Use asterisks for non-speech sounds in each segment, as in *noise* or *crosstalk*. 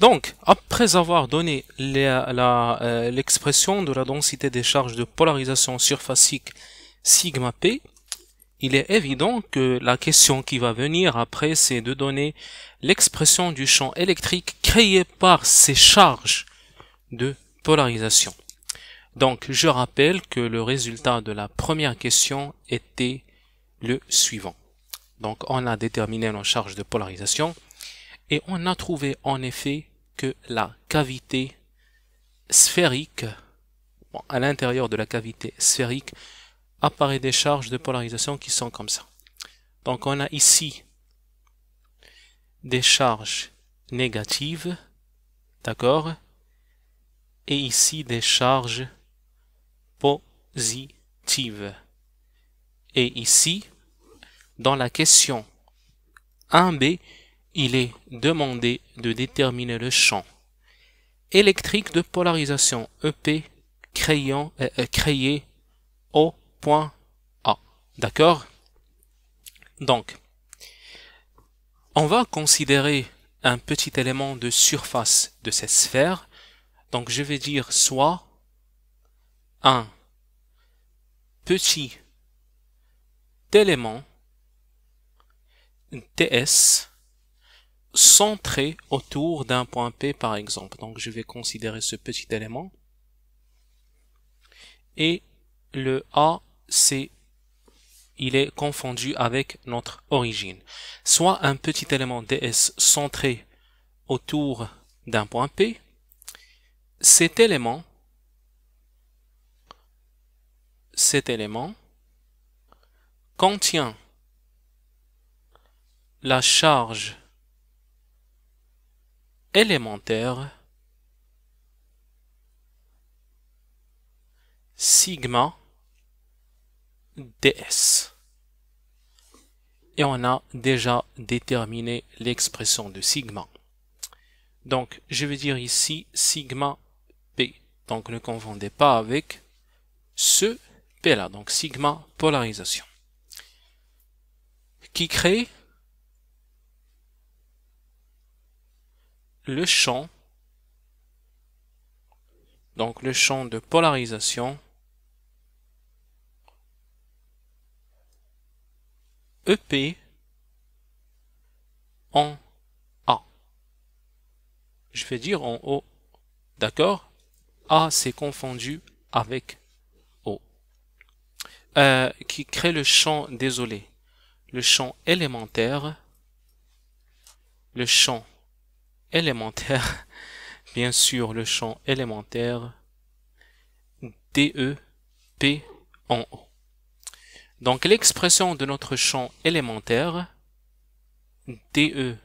Donc, après avoir donné euh, l'expression de la densité des charges de polarisation surfacique sigma p, il est évident que la question qui va venir après, c'est de donner l'expression du champ électrique créé par ces charges de polarisation. Donc, je rappelle que le résultat de la première question était le suivant. Donc, on a déterminé la charge de polarisation et on a trouvé en effet la cavité sphérique, à l'intérieur de la cavité sphérique, apparaît des charges de polarisation qui sont comme ça. Donc on a ici des charges négatives, d'accord Et ici des charges positives. Et ici, dans la question 1b, il est demandé de déterminer le champ électrique de polarisation EP euh, euh, créé au point A. D'accord Donc, on va considérer un petit élément de surface de cette sphère. Donc, je vais dire soit un petit élément TS centré autour d'un point P par exemple. Donc je vais considérer ce petit élément. Et le A, c'est il est confondu avec notre origine. Soit un petit élément ds centré autour d'un point P, cet élément, cet élément contient la charge élémentaire sigma ds. Et on a déjà déterminé l'expression de sigma. Donc, je vais dire ici sigma p. Donc, ne confondez pas avec ce p là. Donc, sigma polarisation. Qui crée le champ, donc le champ de polarisation EP en A. Je vais dire en O, d'accord A s'est confondu avec O, euh, qui crée le champ, désolé, le champ élémentaire, le champ élémentaire, *laughs* bien sûr le champ élémentaire DE P en haut. Donc l'expression de notre champ élémentaire DEP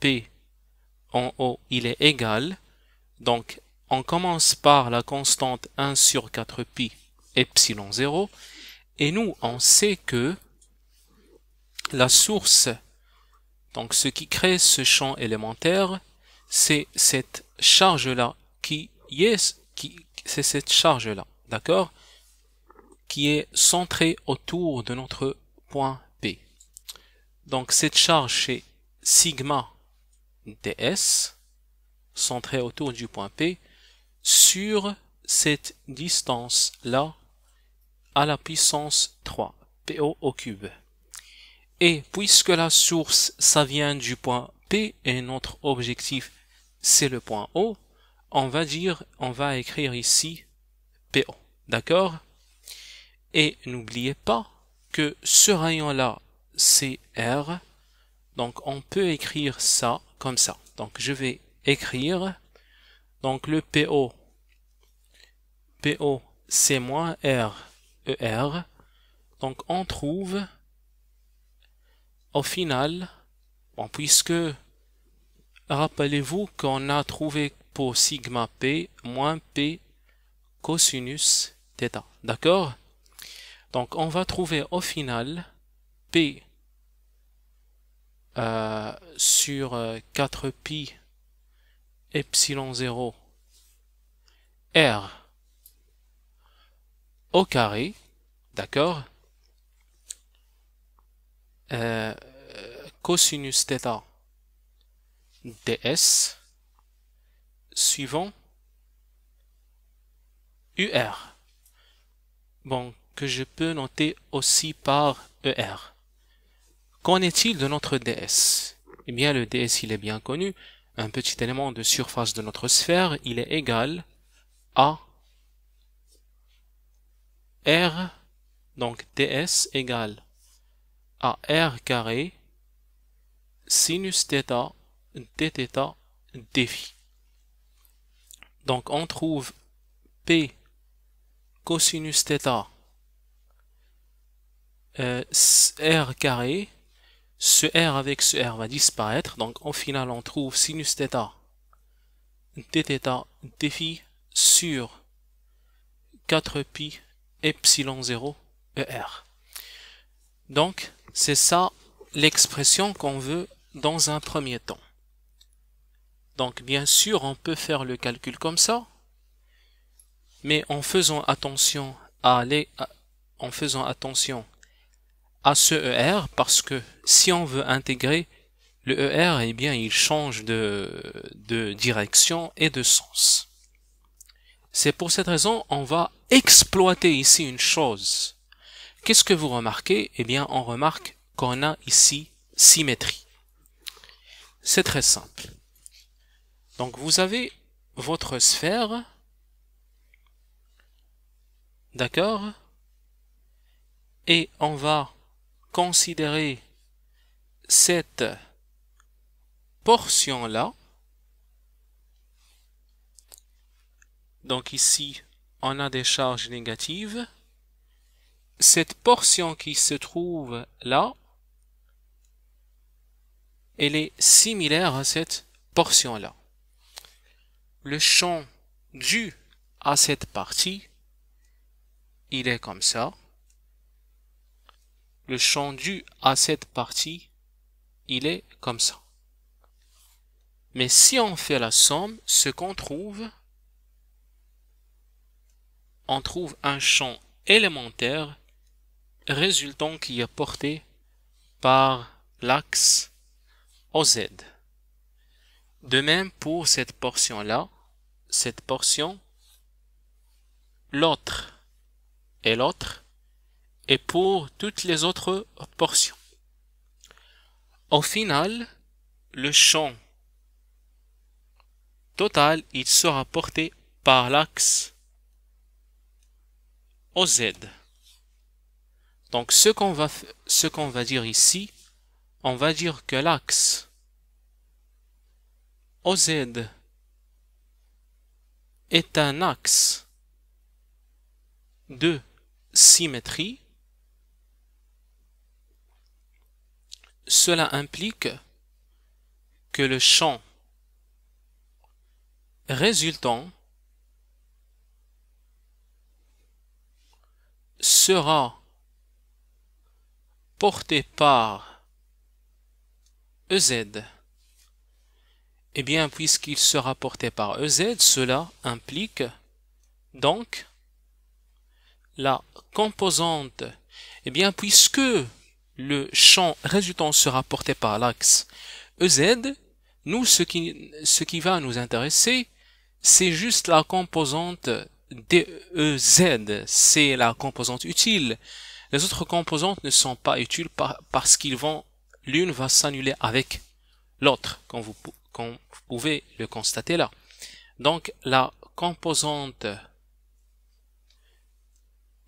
P en haut, il est égal. Donc on commence par la constante 1 sur 4 pi epsilon 0 et nous on sait que la source donc ce qui crée ce champ élémentaire c'est cette charge-là qui est, qui, c'est cette charge-là, d'accord Qui est centrée autour de notre point P. Donc cette charge c'est sigma ds, centrée autour du point P, sur cette distance-là à la puissance 3, PO au cube. Et puisque la source, ça vient du point P et notre objectif, c'est le point O, on va dire, on va écrire ici PO, d'accord Et n'oubliez pas que ce rayon-là, c'est R, donc on peut écrire ça comme ça. Donc je vais écrire, donc le PO, PO c'est moins R, ER, donc on trouve au final, puisque Rappelez-vous qu'on a trouvé pour sigma p moins p cosinus Theta, D'accord Donc on va trouver au final p euh, sur 4pi euh, epsilon 0 r au carré. D'accord euh, Cosinus Theta ds suivant ur. Bon, que je peux noter aussi par er. Qu'en est-il de notre ds Eh bien, le ds, il est bien connu. Un petit élément de surface de notre sphère, il est égal à r, donc ds égale à r carré sinus dθ défi Donc on trouve P cosinus θ euh, R carré. Ce R avec ce R va disparaître. Donc au final on trouve sinus θ dθ dφ sur 4pi epsilon 0 ER. Donc c'est ça l'expression qu'on veut dans un premier temps. Donc bien sûr, on peut faire le calcul comme ça, mais en faisant attention à en faisant attention à ce ER, parce que si on veut intégrer le ER, eh bien, il change de, direction et de sens. C'est pour cette raison on va exploiter ici une chose. Qu'est-ce que vous remarquez Eh bien, on remarque qu'on a ici symétrie. C'est très simple. Donc vous avez votre sphère, d'accord Et on va considérer cette portion-là. Donc ici, on a des charges négatives. Cette portion qui se trouve là, elle est similaire à cette portion-là le champ dû à cette partie, il est comme ça. Le champ dû à cette partie, il est comme ça. Mais si on fait la somme, ce qu'on trouve, on trouve un champ élémentaire résultant qui est porté par l'axe OZ. De même pour cette portion-là, cette portion, l'autre et l'autre, et pour toutes les autres portions. Au final, le champ total, il sera porté par l'axe OZ. Donc ce qu'on va, ce qu'on va dire ici, on va dire que l'axe OZ est un axe de symétrie, cela implique que le champ résultant sera porté par EZ. Eh bien, puisqu'il sera porté par EZ, cela implique donc la composante. Eh bien, puisque le champ résultant sera porté par l'axe EZ, nous, ce qui, ce qui va nous intéresser, c'est juste la composante DEZ, c'est la composante utile. Les autres composantes ne sont pas utiles parce qu'ils vont, l'une va s'annuler avec l'autre, quand vous, comme vous pouvez le constater là. Donc la composante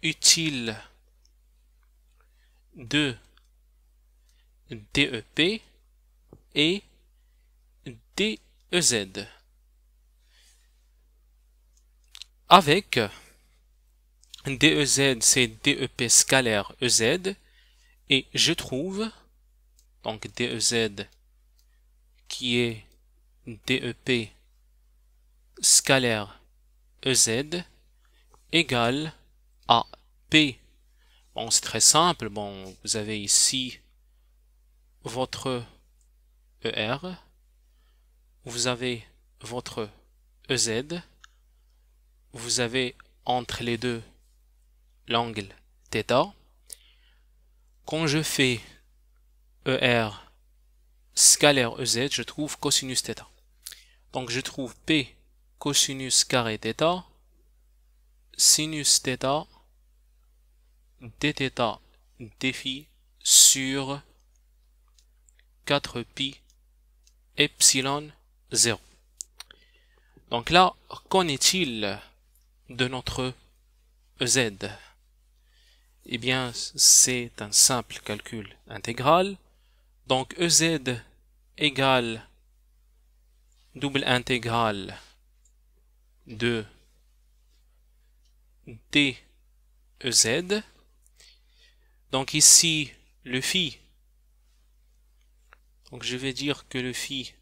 utile de DEP et DEZ avec DEZ c'est DEP scalaire EZ et je trouve donc DEZ qui est DEP scalaire EZ égale à P. Bon, c'est très simple. Bon, vous avez ici votre ER, vous avez votre EZ, vous avez entre les deux l'angle θ. Quand je fais ER scalaire EZ, je trouve cosinus θ. Donc je trouve P cosinus carré theta sinus theta dθ, dφ sur 4pi epsilon 0. Donc là, qu'en est-il de notre EZ Eh bien, c'est un simple calcul intégral. Donc EZ égale double intégrale de e z Donc ici, le phi, donc je vais dire que le phi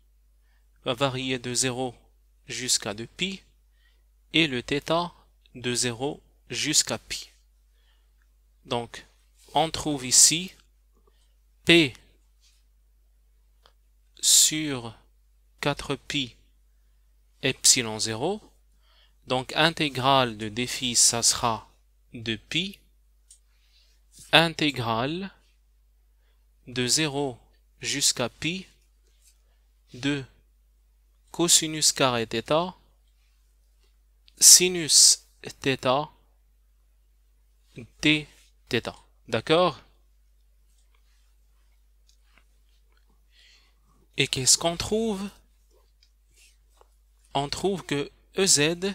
va varier de 0 jusqu'à 2 pi et le θ de 0 jusqu'à π. Donc on trouve ici P sur 4pi epsilon 0. Donc intégrale de défi, ça sera de pi intégrale de 0 jusqu'à pi de cosinus carré θ sinus theta, d D'accord Et qu'est-ce qu'on trouve On trouve que EZ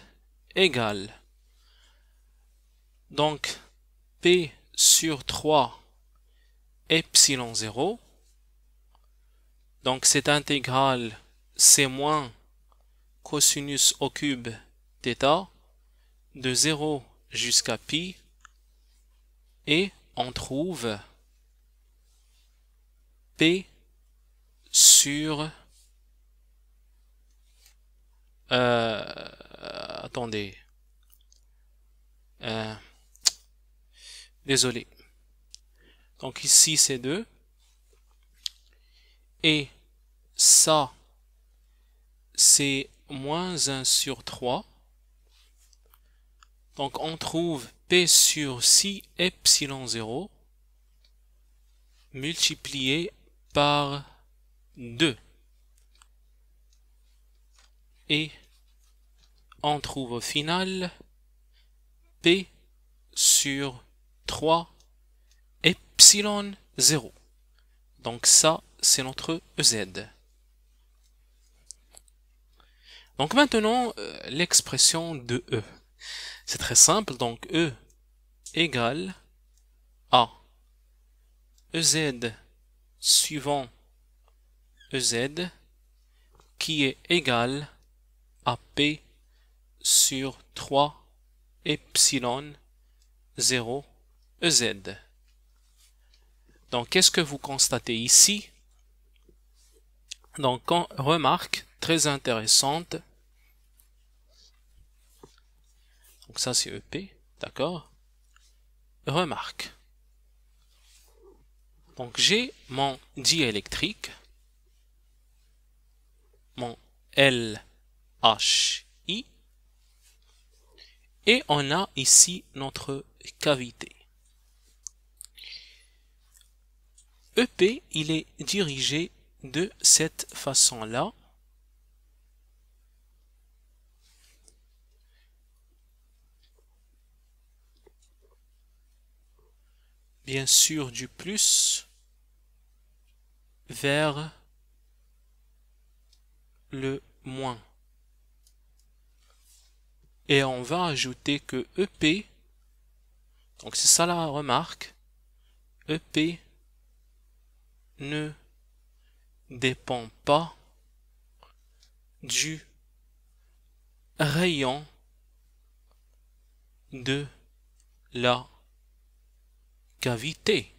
égale. Donc, P sur 3 epsilon 0. Donc, cette intégrale, c'est moins cosinus au cube θ de 0 jusqu'à pi. Et on trouve P sur... Euh, euh, attendez. Euh, désolé. Donc ici c'est 2. Et ça, c'est moins 1 sur 3. Donc on trouve P sur 6 epsilon 0 multiplié par 2. Et on trouve au final P sur 3 epsilon 0. Donc ça, c'est notre EZ. Donc maintenant, euh, l'expression de E. C'est très simple, donc E égale à EZ suivant EZ qui est égal à P sur 3 epsilon 0 EZ. Donc, qu'est-ce que vous constatez ici Donc, remarque très intéressante. Donc, ça, c'est EP, d'accord Remarque. Donc, j'ai mon diélectrique mon LHI. Et on a ici notre cavité. EP, il est dirigé de cette façon-là. Bien sûr, du plus vers le moins. Et on va ajouter que EP, donc c'est ça la remarque, EP ne dépend pas du rayon de la cavité.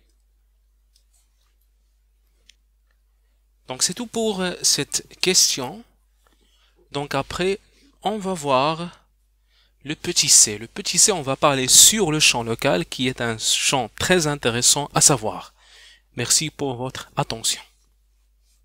Donc c'est tout pour euh, cette question. Donc après, on va voir le petit c. Le petit c, on va parler sur le champ local qui est un champ très intéressant à savoir. Merci pour votre attention.